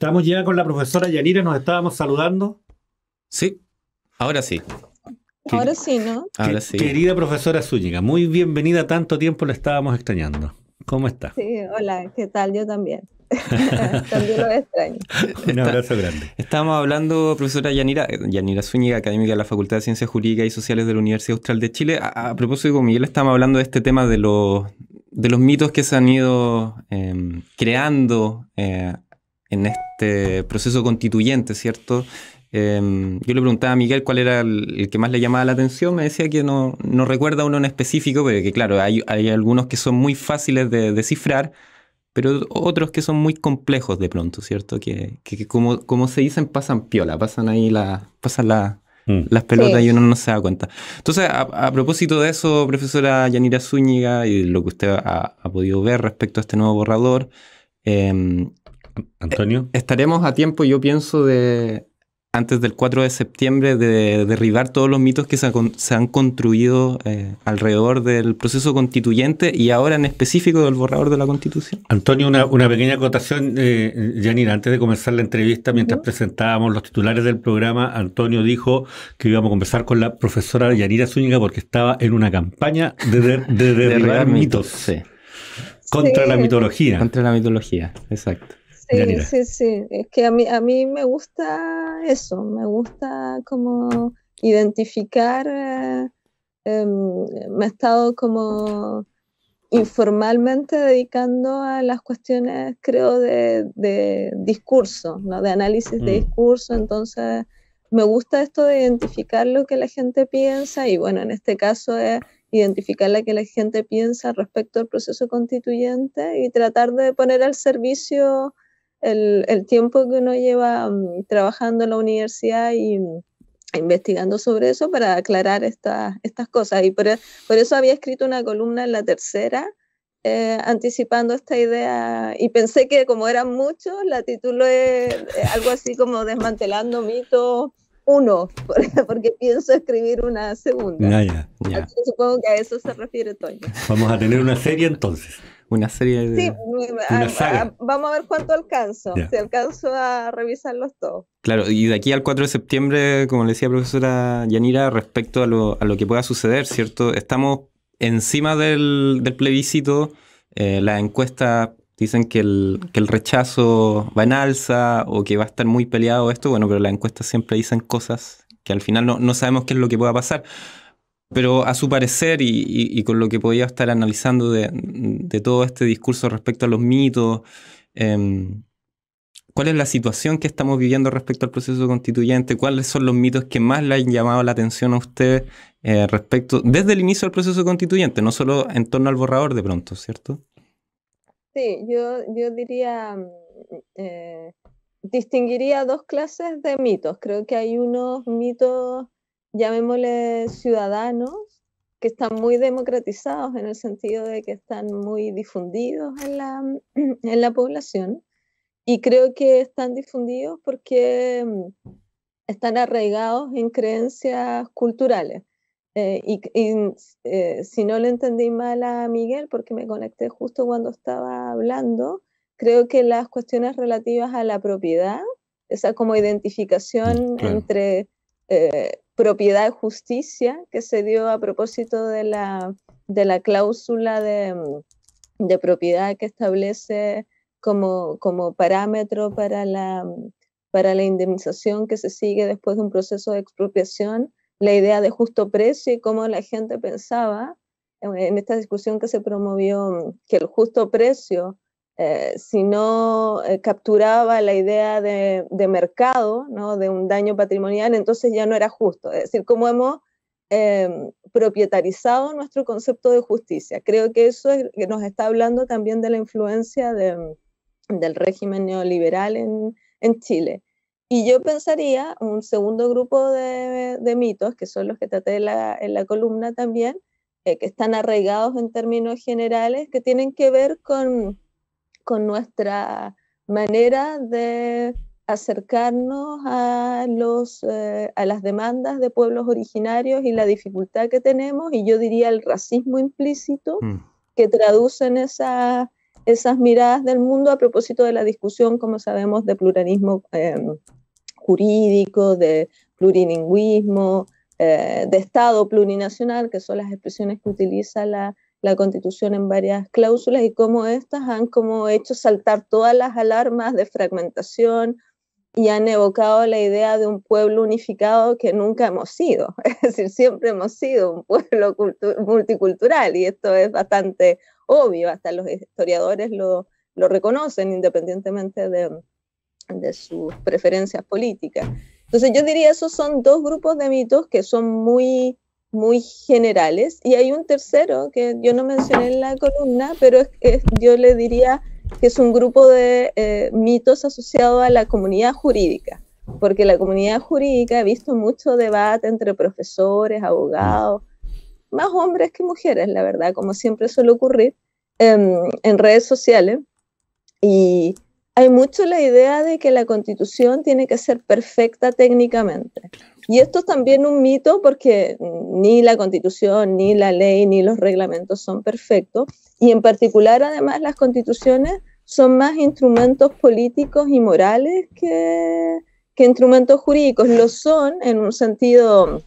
Estamos ya con la profesora Yanira, nos estábamos saludando. Sí, ahora sí. Ahora sí, ¿no? Ahora sí. Querida profesora Zúñiga, muy bienvenida, tanto tiempo la estábamos extrañando. ¿Cómo está? Sí, hola, ¿qué tal? Yo también. también lo extraño. Un abrazo grande. Estábamos hablando, profesora Yanira, eh, Yanira Zúñiga, académica de la Facultad de Ciencias Jurídicas y Sociales de la Universidad Austral de Chile. A, propósito, con Miguel estábamos hablando de este tema de los, de los mitos que se han ido em, creando eh, en este proceso constituyente, ¿cierto? Em, yo le preguntaba a Miguel cuál era el, que más le llamaba la atención, me decía que no, no recuerda uno en específico, porque claro, hay, algunos que son muy fáciles de descifrar, pero otros que son muy complejos de pronto, ¿cierto? Que, como, se dicen, pasan piola, pasan ahí la, pasan mm. las pelotas y uno no se da cuenta. Entonces, a, propósito de eso, profesora Yanira Zúñiga, y lo que usted ha, podido ver respecto a este nuevo borrador, em, Antonio. Eh, estaremos a tiempo, yo pienso, de antes del 4 de septiembre de derribar todos los mitos que se, han construido eh, alrededor del proceso constituyente y ahora en específico del borrador de la constitución. Antonio, una, pequeña acotación, eh, eh antes de comenzar la entrevista, mientras presentábamos los titulares del programa, Antonio dijo que íbamos a conversar con la profesora Yanira Zúñiga porque estaba en una campaña de, derribar, mitos. Contra la mitología. Contra la mitología, exacto. Sí, sí, sí. Es que a mí, a mí me gusta eso, me gusta como identificar, eh, em, me he estado como informalmente dedicando a las cuestiones, creo, de, discurso, ¿no? de análisis de mm. discurso. Entonces, me gusta esto de identificar lo que la gente piensa y, bueno, en este caso es identificar lo que la gente piensa respecto al proceso constituyente y tratar de poner al servicio el, tiempo que uno lleva mm, trabajando en la universidad y mm, investigando sobre eso para aclarar estas cosas. Y por, eso había escrito una columna en la tercera. Eh, anticipando esta idea y pensé que como eran muchos, la título es eh, algo así como desmantelando mito uno, porque pienso escribir una segunda. supongo que a eso se refiere Toño. Vamos a tener una serie entonces una serie de. Sí, vamos a ver cuánto alcanzo, si alcanzo a revisarlos todos. Claro, y de aquí al 4 de septiembre, como le decía profesora Yanira, respecto a lo, a lo que pueda suceder, ¿cierto? Estamos encima del, plebiscito, eh, las encuestas dicen que el, rechazo va en alza o que va a estar muy peleado esto, bueno, pero las encuestas siempre dicen cosas que al final no, no sabemos qué es lo que pueda pasar. Pero a su parecer y, con lo que podía estar analizando de, todo este discurso respecto a los mitos, em, ¿cuál es la situación que estamos viviendo respecto al proceso constituyente? ¿Cuáles son los mitos que más le han llamado la atención a usted eh, respecto, desde el inicio del proceso constituyente, no solo en torno al borrador de pronto, ¿cierto? Sí, yo, yo diría, eh, distinguiría dos clases de mitos. Creo que hay unos mitos llamémosle ciudadanos, que están muy democratizados en el sentido de que están muy difundidos en la, en la población. Y creo que están difundidos porque mm, están arraigados en creencias culturales. Eh, y, mm, eh, si no le entendí mal a Miguel, porque me conecté justo cuando estaba hablando, creo que las cuestiones relativas a la propiedad, esa como identificación entre eh, propiedad justicia que se dio a propósito de la, de la cláusula de, mm, propiedad que establece como, parámetro para la, para la indemnización que se sigue después de un proceso de expropiación, la idea de justo precio y cómo la gente pensaba eh, en esta discusión que se promovió mm, que el justo precio eh, si no eh, capturaba la idea de, mercado, ¿no? de un daño patrimonial, entonces ya no era justo. Es decir, cómo hemos em, propietarizado nuestro concepto de justicia. Creo que eso es, que nos está hablando también de la influencia del régimen neoliberal en, Chile. Y yo pensaría un segundo grupo de, mitos, que son los que traté en la columna también, eh, que están arraigados en términos generales, que tienen que ver con con nuestra manera de acercarnos a, los, eh, a las demandas de pueblos originarios y la dificultad que tenemos, y yo diría el racismo implícito mm. que traducen esas miradas del mundo a propósito de la discusión, como sabemos, de pluralismo em, jurídico, de plurilingüismo, eh, de Estado plurinacional, que son las expresiones que utiliza la la Constitución en varias cláusulas y cómo estas han como hecho saltar todas las alarmas de fragmentación y han evocado la idea de un pueblo unificado que nunca hemos sido. Es decir, siempre hemos sido un pueblo multicultural y esto es bastante obvio, hasta los historiadores lo, lo reconocen independientemente de, de sus preferencias políticas. Entonces yo diría, esos son dos grupos de mitos que son muy muy generales. Y hay un tercero que yo no mencioné en la columna, pero es, que yo le diría que es un grupo de eh, mitos asociados a la comunidad jurídica, porque la comunidad jurídica ha visto mucho debate entre profesores, abogados, más hombres que mujeres, la verdad, como siempre suele ocurrir em, en redes sociales. Y hay mucho la idea de que la constitución tiene que ser perfecta técnicamente. Y esto es también un mito porque mm, ni la constitución, ni la ley, ni los reglamentos son perfectos. Y en particular, además, las constituciones son más instrumentos políticos y morales que, instrumentos jurídicos. Lo son en un sentido,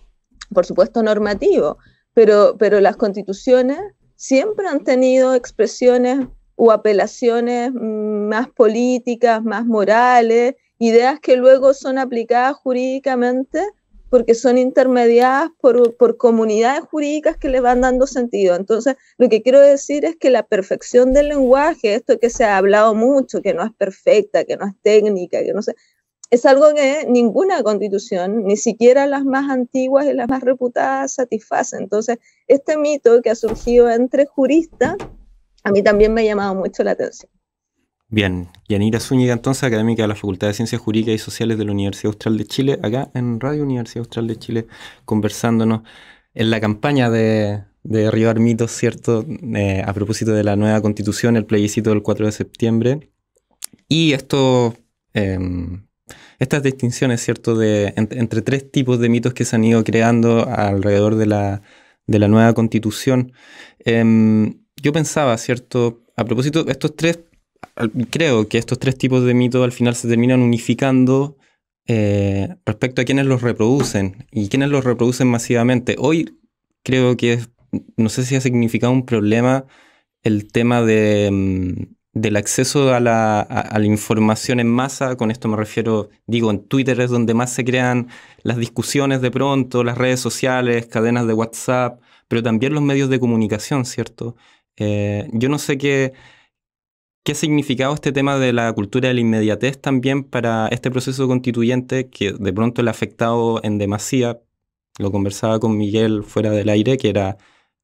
por supuesto, normativo, pero, pero las constituciones siempre han tenido expresiones o apelaciones mm, más políticas, más morales, ideas que luego son aplicadas jurídicamente porque son intermediadas por, comunidades jurídicas que le van dando sentido. Entonces, lo que quiero decir es que la perfección del lenguaje, esto que se ha hablado mucho, que no es perfecta, que no es técnica, que no sé, es algo que ninguna constitución, ni siquiera las más antiguas y las más reputadas, satisface. Entonces, este mito que ha surgido entre juristas, a mí también me ha llamado mucho la atención. Bien, Yanira Zúñiga, entonces, académica de la Facultad de Ciencias Jurídicas y Sociales de la Universidad Austral de Chile, acá en Radio Universidad Austral de Chile, conversándonos en la campaña de, de mitos, ¿cierto? Eh, a propósito de la nueva constitución, el plebiscito del 4 de septiembre. Y esto, em, estas distinciones, ¿cierto? entre tres tipos de mitos que se han ido creando alrededor de la, nueva constitución. Em, yo pensaba, ¿cierto? A propósito, estos tres creo que estos tres tipos de mitos al final se terminan unificando eh, respecto a quienes los reproducen y quienes los reproducen masivamente. Hoy creo que no sé si ha significado un problema el tema de, mm, del acceso a la, información en masa, con esto me refiero, digo, en Twitter es donde más se crean las discusiones de pronto, las redes sociales, cadenas de WhatsApp, pero también los medios de comunicación, ¿cierto? Eh, yo no sé qué ¿Qué ha significado este tema de la cultura de la inmediatez también para este proceso constituyente que de pronto le ha afectado en demasía? Lo conversaba con Miguel fuera del aire, que era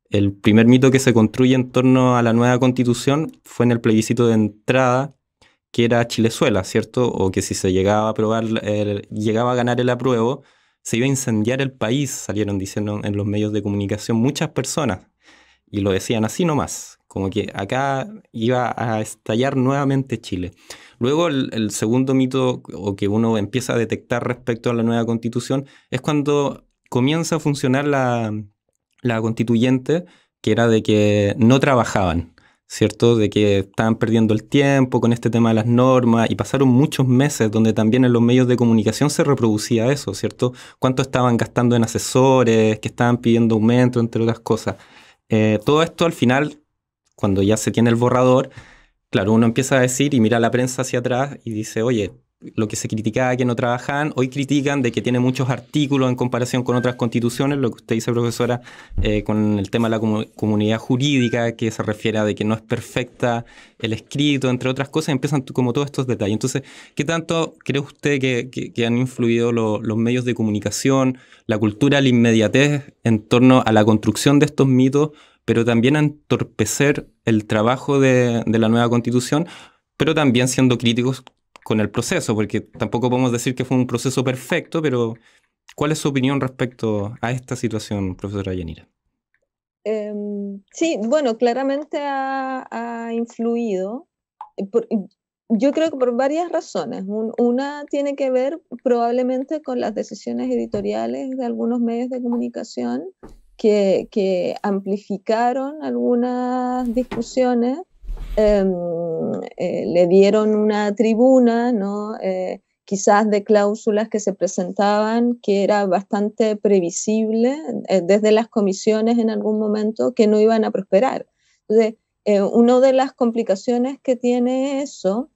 el primer mito que se construye en torno a la nueva constitución fue en el plebiscito de entrada, que era Chilezuela, ¿cierto? O que si se llegaba a aprobar, llegaba a ganar el apruebo, se iba a incendiar el país, salieron diciendo en los medios de comunicación muchas personas. Y lo decían así nomás, como que acá iba a estallar nuevamente Chile. Luego el, segundo mito o que uno empieza a detectar respecto a la nueva constitución es cuando comienza a funcionar la, la constituyente, que era de que no trabajaban, ¿cierto? De que estaban perdiendo el tiempo con este tema de las normas y pasaron muchos meses donde también en los medios de comunicación se reproducía eso, ¿cierto? Cuánto estaban gastando en asesores, que estaban pidiendo aumento, entre otras cosas. Eh, todo esto al final cuando ya se tiene el borrador, claro, uno empieza a decir y mira la prensa hacia atrás y dice, oye, lo que se criticaba que no trabajan, hoy critican de que tiene muchos artículos en comparación con otras constituciones, lo que usted dice, profesora, eh, con el tema de la comunidad jurídica, que se refiere a de que no es perfecta el escrito, entre otras cosas, empiezan como todos estos detalles. Entonces, ¿qué tanto cree usted que, han influido los medios de comunicación, la cultura, la inmediatez en torno a la construcción de estos mitos pero también a entorpecer el trabajo de, la nueva constitución, pero también siendo críticos con el proceso, porque tampoco podemos decir que fue un proceso perfecto, pero ¿cuál es su opinión respecto a esta situación, profesora Yanira? Em, sí, bueno, claramente ha, influido. Eh, yo creo que por varias razones. una tiene que ver probablemente con las decisiones editoriales de algunos medios de comunicación que, amplificaron algunas discusiones, em, eh, le dieron una tribuna, ¿no? Eh, quizás de cláusulas que se presentaban, que era bastante previsible eh, desde las comisiones en algún momento, que no iban a prosperar. Entonces, una de las complicaciones que tiene eso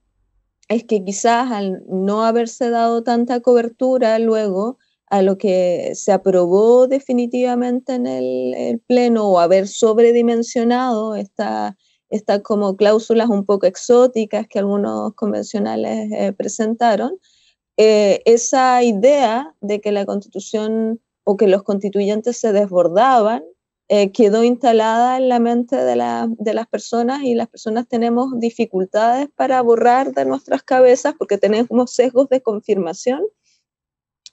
es que quizás al no haberse dado tanta cobertura luego, a lo que se aprobó definitivamente en el, Pleno o haber sobredimensionado estas como cláusulas un poco exóticas que algunos convencionales eh, presentaron, eh, esa idea de que la constitución o que los constituyentes se desbordaban eh, quedó instalada en la mente de, de, las personas y las personas tenemos dificultades para borrar de nuestras cabezas porque tenemos sesgos de confirmación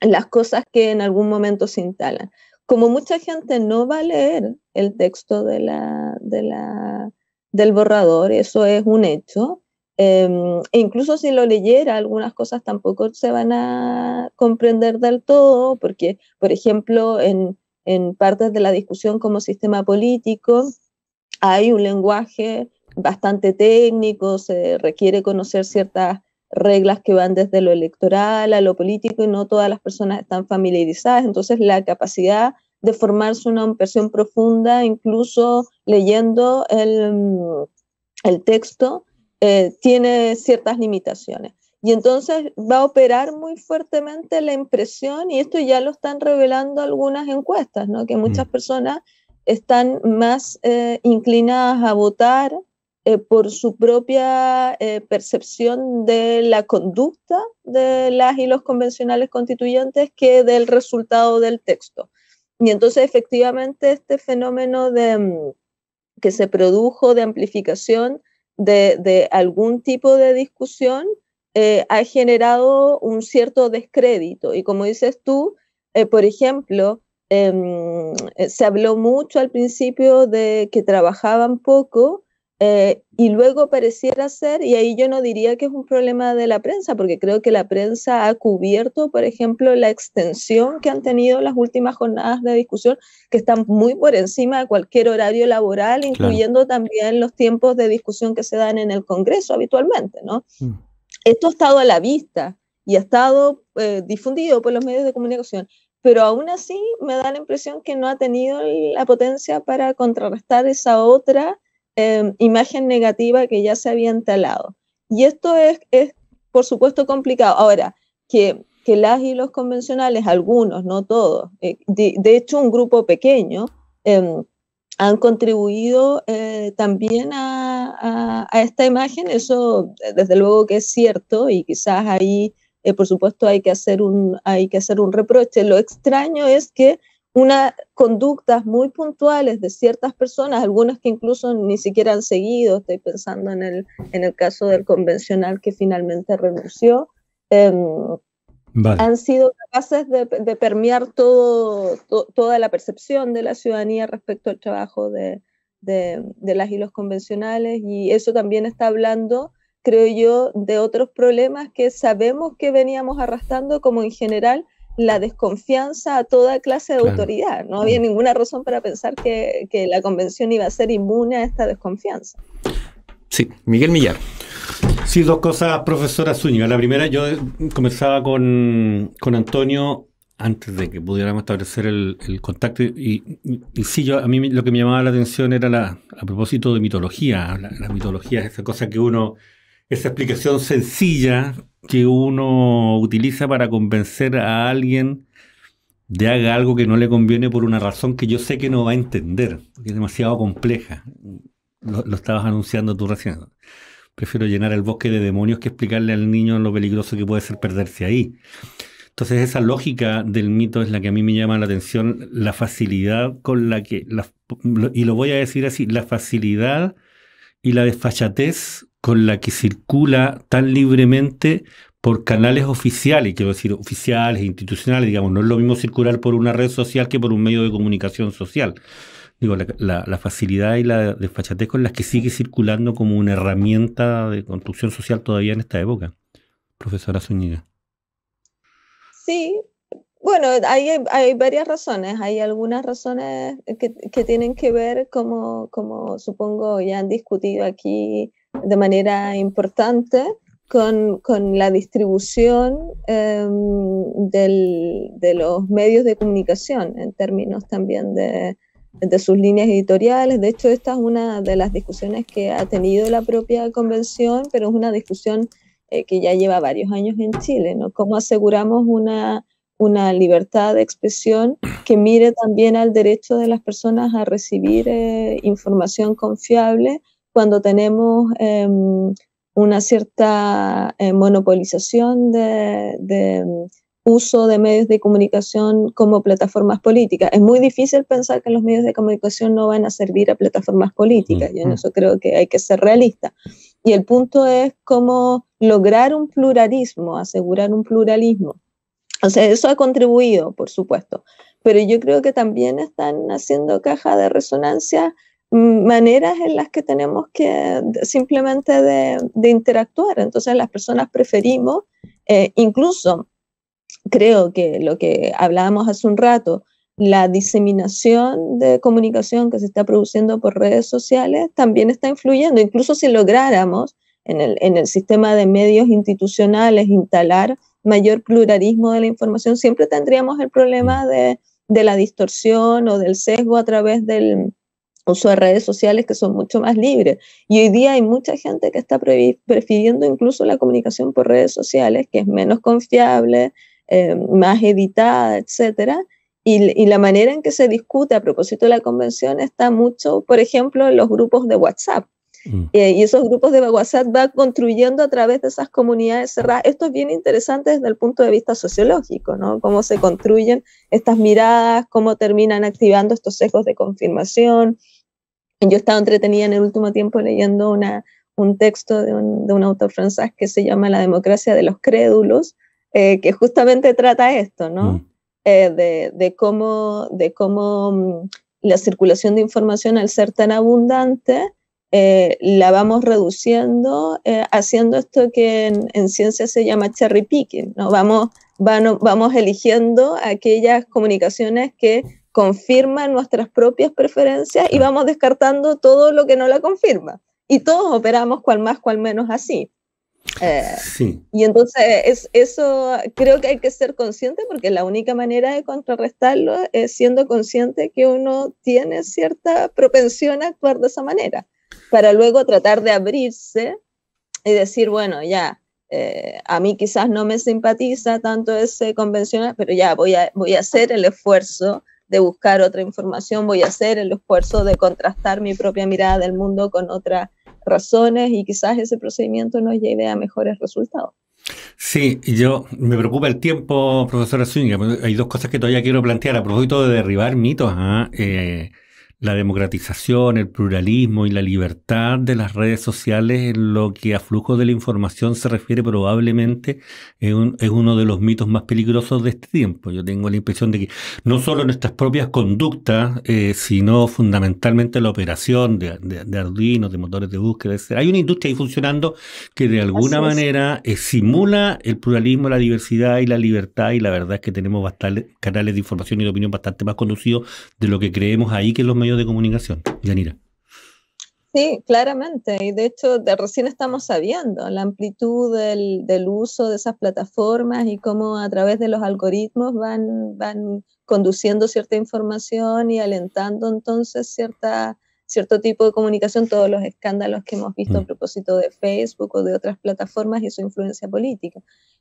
las cosas que en algún momento se instalan. Como mucha gente no va a leer el texto de la, de la, del borrador, eso es un hecho, em, e incluso si lo leyera, algunas cosas tampoco se van a comprender del todo, porque, por ejemplo, en, en partes de la discusión como sistema político, hay un lenguaje bastante técnico, se requiere conocer ciertas reglas que van desde lo electoral a lo político y no todas las personas están familiarizadas. Entonces, la capacidad de formarse una impresión profunda, incluso leyendo el, texto, eh, tiene ciertas limitaciones. Y entonces va a operar muy fuertemente la impresión, y esto ya lo están revelando algunas encuestas, ¿no? que muchas mm. personas están más eh, inclinadas a votar eh, por su propia eh, percepción de la conducta de las y los convencionales constituyentes que del resultado del texto. Y entonces efectivamente este fenómeno de, mm, que se produjo de amplificación de, de algún tipo de discusión eh, ha generado un cierto descrédito. Y como dices tú, por ejemplo, em, se habló mucho al principio de que trabajaban poco eh, y luego pareciera ser, y ahí yo no diría que es un problema de la prensa, porque creo que la prensa ha cubierto, por ejemplo, la extensión que han tenido las últimas jornadas de discusión, que están muy por encima de cualquier horario laboral, incluyendo también los tiempos de discusión que se dan en el Congreso habitualmente, ¿no? Mm. Esto ha estado a la vista y ha estado eh, difundido por los medios de comunicación, pero aún así me da la impresión que no ha tenido la potencia para contrarrestar esa otra Em, imagen negativa que ya se había instalado. Y esto es, es, por supuesto, complicado. Ahora, que, que las y los convencionales, algunos, no todos, eh, de, hecho un grupo pequeño, em, han contribuido eh, también a, a, esta imagen, eso desde luego que es cierto y quizás ahí, eh, por supuesto, hay que, hacer un, hay que hacer un reproche. Lo extraño es que unas conductas muy puntuales de ciertas personas, algunas que incluso ni siquiera han seguido, estoy pensando en el, en el caso del convencional que finalmente renunció, em, han sido capaces de, permear todo, toda la percepción de la ciudadanía respecto al trabajo de, de, las y los convencionales y eso también está hablando creo yo, de otros problemas que sabemos que veníamos arrastrando, como en general la desconfianza a toda clase de autoridad. No había ninguna razón para pensar que, la convención iba a ser inmune a esta desconfianza. Sí, Miguel Millar. Sí, dos cosas, profesora Zúñiga. La primera, yo comenzaba con, Antonio antes de que pudiéramos establecer el, contacto. Y, sí, yo, a mí lo que me llamaba la atención era la, a propósito de mitología. La, la mitología es esa cosa que uno, esa explicación sencilla que uno utiliza para convencer a alguien de haga algo que no le conviene por una razón que yo sé que no va a entender, que es demasiado compleja. Lo, estabas anunciando tú recién. Prefiero llenar el bosque de demonios que explicarle al niño lo peligroso que puede ser perderse ahí. Entonces esa lógica del mito es la que a mí me llama la atención, la facilidad con la que, y lo voy a decir así, la facilidad y la desfachatez con la que circula tan libremente por canales oficiales, quiero decir, oficiales, institucionales, digamos, no es lo mismo circular por una red social que por un medio de comunicación social. Digo, la, facilidad y la desfachatez con las que sigue circulando como una herramienta de construcción social todavía en esta época. Profesora Zúñiga. Sí, bueno, hay, varias razones. Hay algunas razones que, que tienen que ver, como, como supongo ya han discutido aquí, de manera importante con, la distribución em, de los medios de comunicación en términos también de, sus líneas editoriales. De hecho, esta es una de las discusiones que ha tenido la propia convención, pero es una discusión eh, que ya lleva varios años en Chile, ¿no? ¿Cómo aseguramos una, libertad de expresión que mire también al derecho de las personas a recibir eh, información confiable cuando tenemos em, una cierta eh, monopolización de, mm, uso de medios de comunicación como plataformas políticas. Es muy difícil pensar que los medios de comunicación no van a servir a plataformas políticas. Yo en eso creo que hay que ser realista. Y el punto es cómo lograr un pluralismo, asegurar un pluralismo. O sea, eso ha contribuido, por supuesto, pero yo creo que también están haciendo caja de resonancia maneras en las que tenemos que simplemente de, interactuar. Entonces las personas preferimos, eh, incluso creo que lo que hablábamos hace un rato, la diseminación de comunicación que se está produciendo por redes sociales también está influyendo. Incluso si lográramos en el, en el sistema de medios institucionales instalar mayor pluralismo de la información, siempre tendríamos el problema mm. de, de la distorsión o del sesgo a través del, uso redes sociales que son mucho más libres. Y hoy día hay mucha gente que está prefiriendo incluso la comunicación por redes sociales, que es menos confiable, eh, más editada, etcétera. Y, la manera en que se discute a propósito de la convención está mucho, por ejemplo, en los grupos de WhatsApp. Mm. Eh, y esos grupos de WhatsApp van construyendo a través de esas comunidades cerradas. Esto es bien interesante desde el punto de vista sociológico, ¿no? Cómo se construyen estas miradas, cómo terminan activando estos sesgos de confirmación, yo he estado entretenida en el último tiempo leyendo una, un texto de un, de un autor francés que se llama La democracia de los crédulos, eh, que justamente trata esto, ¿no? Mm. Eh, de, de, cómo, de cómo mm, la circulación de información al ser tan abundante eh, la vamos reduciendo, haciendo esto que en, ciencia se llama cherry picking, ¿no? vamos, vamos eligiendo aquellas comunicaciones que confirma nuestras propias preferencias y vamos descartando todo lo que no la confirma. Y todos operamos cual más, cual menos así. Eh, y entonces es, eso creo que hay que ser consciente porque la única manera de contrarrestarlo es siendo consciente que uno tiene cierta propensión a actuar de esa manera, para luego tratar de abrirse y decir, bueno, ya, eh, a mí quizás no me simpatiza tanto ese convencional, pero ya voy a, voy a hacer el esfuerzo de buscar otra información, voy a hacer el esfuerzo de contrastar mi propia mirada del mundo con otras razones y quizás ese procedimiento nos lleve a mejores resultados. Sí, yo me preocupa el tiempo, profesora Zúñiga. Hay dos cosas que todavía quiero plantear a propósito de derribar mitos. ¿ah? ¿eh? la democratización, el pluralismo y la libertad de las redes sociales en lo que a flujo de la información se refiere probablemente es, uno de los mitos más peligrosos de este tiempo. Yo tengo la impresión de que no solo nuestras propias conductas, eh, sino fundamentalmente la operación de, de, Arduino, de motores de búsqueda, Hay una industria ahí funcionando que de alguna manera eh, simula el pluralismo, la diversidad y la libertad y la verdad es que tenemos bastantes canales de información y de opinión bastante más conducidos de lo que creemos ahí que los medios de comunicación, Yanira. Sí, claramente. Y de hecho, de recién estamos sabiendo la amplitud del, del, uso de esas plataformas y cómo a través de los algoritmos van, van conduciendo cierta información y alentando entonces cierta, cierto tipo de comunicación, todos los escándalos que hemos visto a mm. propósito de Facebook o de otras plataformas y su influencia política.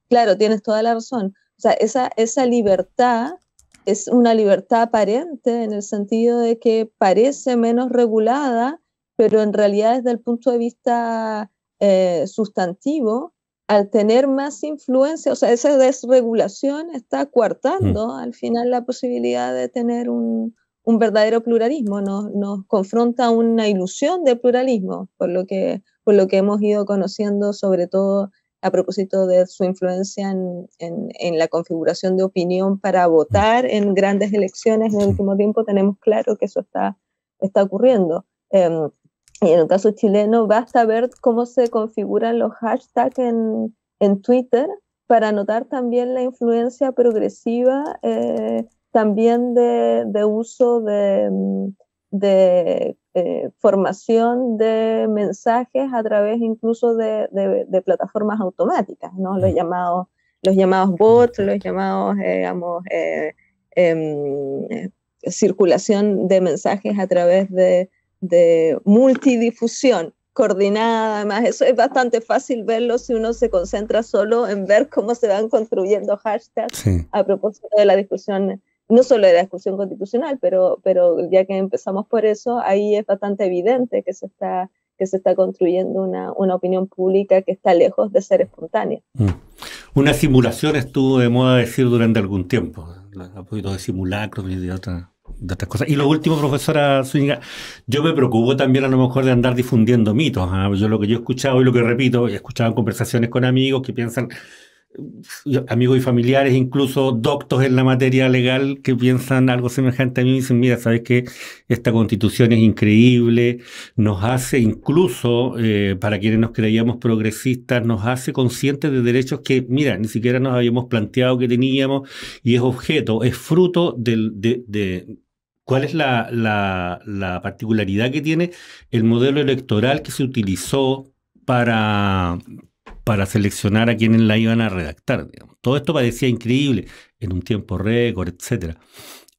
Claro, tienes toda la razón. O sea, esa, esa libertad es una libertad aparente en el sentido de que parece menos regulada, pero en realidad desde el punto de vista eh, sustantivo, al tener más influencia, o sea, esa desregulación está coartando mm. al final la posibilidad de tener un, verdadero pluralismo, nos, nos, confronta una ilusión de pluralismo, por lo, que, por lo que hemos ido conociendo sobre todo a propósito de su influencia en, la configuración de opinión para votar en grandes elecciones en el último tiempo, tenemos claro que eso está, está ocurriendo. Em, y en el caso chileno, basta ver cómo se configuran los hashtags en, Twitter para notar también la influencia progresiva eh, también de, uso de eh, formación de mensajes a través incluso de, plataformas automáticas, Los llamados, los llamados bots, los llamados, eh, digamos, eh, em, circulación de mensajes a través de, multidifusión coordinada, además eso es bastante fácil verlo si uno se concentra solo en ver cómo se van construyendo hashtags a propósito de la discusión no solo de la discusión constitucional, pero, pero ya que empezamos por eso, ahí es bastante evidente que se está, que se está construyendo una, una opinión pública que está lejos de ser espontánea. Mm. Una simulación estuvo de moda decir durante algún tiempo, a poquito de simulacros y de otras cosas. Y lo último, profesora Zúñiga, yo me preocupo también a lo mejor de andar difundiendo mitos. ¿ah? Yo lo que yo he escuchado y lo que repito, he escuchado conversaciones con amigos que piensan amigos y familiares, incluso doctos en la materia legal que piensan algo semejante a mí y dicen, mira, sabes que esta constitución es increíble, nos hace incluso, eh, para quienes nos creíamos progresistas, nos hace conscientes de derechos que, mira, ni siquiera nos habíamos planteado que teníamos y es objeto, es fruto de, ¿Cuál es la, la, particularidad que tiene el modelo electoral que se utilizó para, para seleccionar a quienes la iban a redactar. Todo esto parecía increíble en un tiempo récord, etc.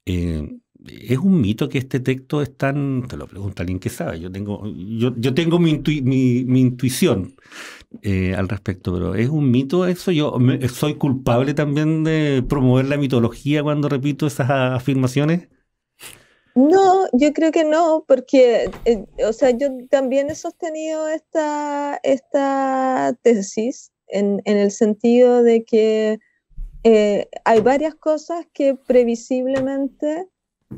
Eh, es un mito que este texto es tan, te lo pregunta alguien que sabe, yo tengo, yo, tengo mi, intuición eh, al respecto, pero es un mito eso, yo soy culpable también de promover la mitología cuando repito esas afirmaciones. No, yo creo que no, porque, eh, o sea, yo también he sostenido esta, tesis en, el sentido de que eh, hay varias cosas que previsiblemente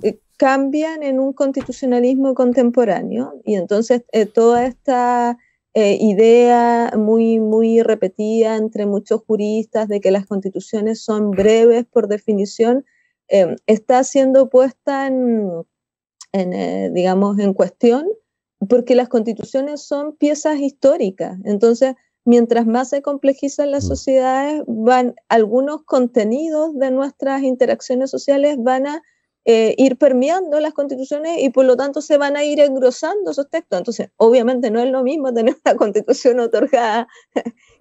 eh, cambian en un constitucionalismo contemporáneo y entonces toda esta idea muy repetida entre muchos juristas de que las constituciones son breves por definición, Em, está siendo puesta en, eh, digamos, en cuestión porque las constituciones son piezas históricas. Entonces, mientras más se complejizan las mm. sociedades, van algunos contenidos de nuestras interacciones sociales van a eh, ir permeando las constituciones y por lo tanto se van a ir engrosando esos textos. Entonces, obviamente no es lo mismo tener una constitución otorgada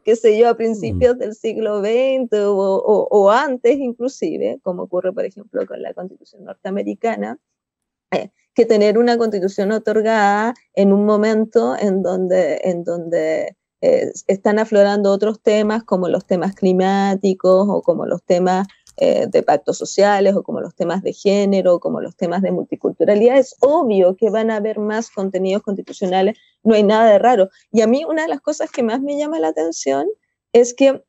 qué sé yo, a mm. principios del siglo XX o, antes inclusive, como ocurre por ejemplo con la constitución norteamericana, eh, que tener una constitución otorgada en un momento en donde, en donde eh, están aflorando otros temas como los temas climáticos o como los temas eh, de pactos sociales o como los temas de género, como los temas de multiculturalidad, es obvio que van a haber más contenidos constitucionales, no hay nada de raro. Y a mí una de las cosas que más me llama la atención es que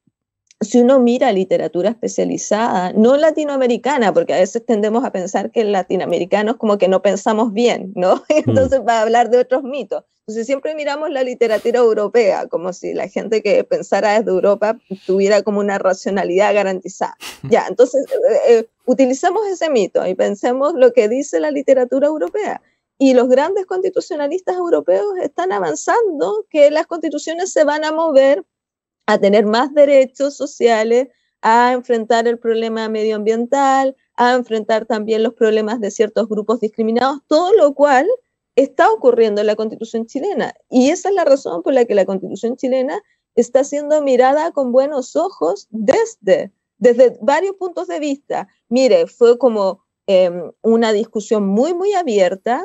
si uno mira literatura especializada, no latinoamericana, porque a veces tendemos a pensar que latinoamericanos como que no pensamos bien, ¿no? Entonces hmm. va a hablar de otros mitos. Entonces siempre miramos la literatura europea, como si la gente que pensara desde Europa tuviera como una racionalidad garantizada. Hmm. Ya, entonces eh, eh, utilizamos ese mito y pensemos lo que dice la literatura europea y los grandes constitucionalistas europeos están avanzando que las constituciones se van a mover a tener más derechos sociales, a enfrentar el problema medioambiental, a enfrentar también los problemas de ciertos grupos discriminados, todo lo cual está ocurriendo en la constitución chilena. Y esa es la razón por la que la constitución chilena está siendo mirada con buenos ojos desde, desde varios puntos de vista. Mire, fue como em, una discusión muy, muy abierta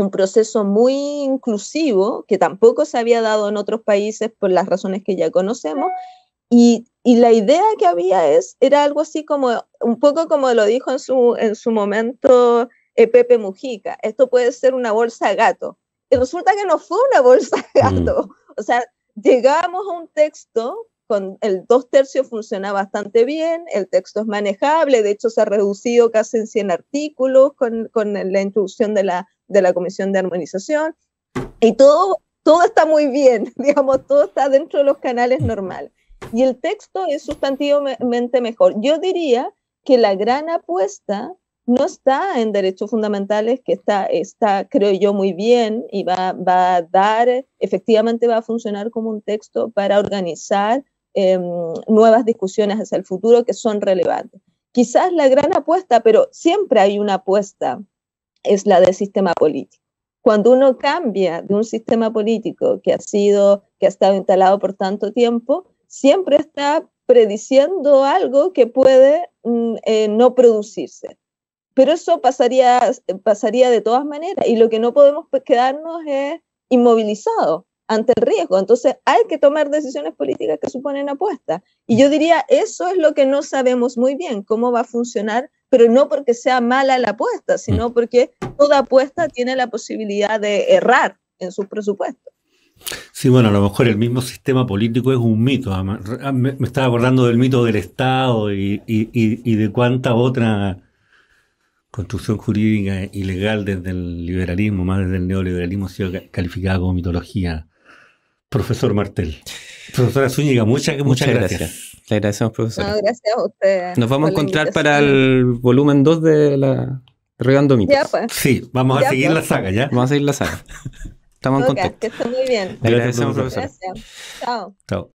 un proceso muy inclusivo que tampoco se había dado en otros países por las razones que ya conocemos. Y, y la idea que había es, era algo así como, un poco como lo dijo en su, en su momento eh, Pepe Mujica, esto puede ser una bolsa gato. Y resulta que no fue una bolsa mm. gato. O sea, llegamos a un texto con el dos tercios funciona bastante bien, el texto es manejable, de hecho se ha reducido casi en 100 artículos con, la introducción de la, de la Comisión de Armonización y todo, todo está muy bien, digamos, todo está dentro de los canales normales. Y el texto es sustantivamente mejor. Yo diría que la gran apuesta no está en derechos fundamentales, que está, está creo yo, muy bien y va, va, a dar, efectivamente va a funcionar como un texto para organizar Em, nuevas discusiones hacia el futuro que son relevantes. Quizás la gran apuesta, pero siempre hay una apuesta, es la del sistema político. Cuando uno cambia de un sistema político que ha sido, que ha estado instalado por tanto tiempo, siempre está prediciendo algo que puede mm, eh, no producirse. Pero eso pasaría, pasaría de todas maneras y lo que no podemos pues, quedarnos es inmovilizados ante el riesgo. Entonces hay que tomar decisiones políticas que suponen apuesta. Y yo diría, eso es lo que no sabemos muy bien, cómo va a funcionar, pero no porque sea mala la apuesta, sino mm. porque toda apuesta tiene la posibilidad de errar en sus presupuestos. Sí, bueno, a lo mejor el mismo sistema político es un mito. Ah, ah, me, estaba acordando del mito del Estado y, y de cuánta otra construcción jurídica ilegal desde el liberalismo, más desde el neoliberalismo, ha sido calificada como mitología. Profesor Martel. Profesora Zúñiga, muchas, muchas, gracias. Le agradecemos, profesor. gracias a usted. Nos vamos a encontrar para el volumen 2 de la Regando Mitos. Pues. Sí, vamos a seguir pues. la saga, ¿ya? Vamos a seguir la saga. Estamos okay, en contacto. Que esté muy bien. Le agradecemos, profesor. Chao. Chao.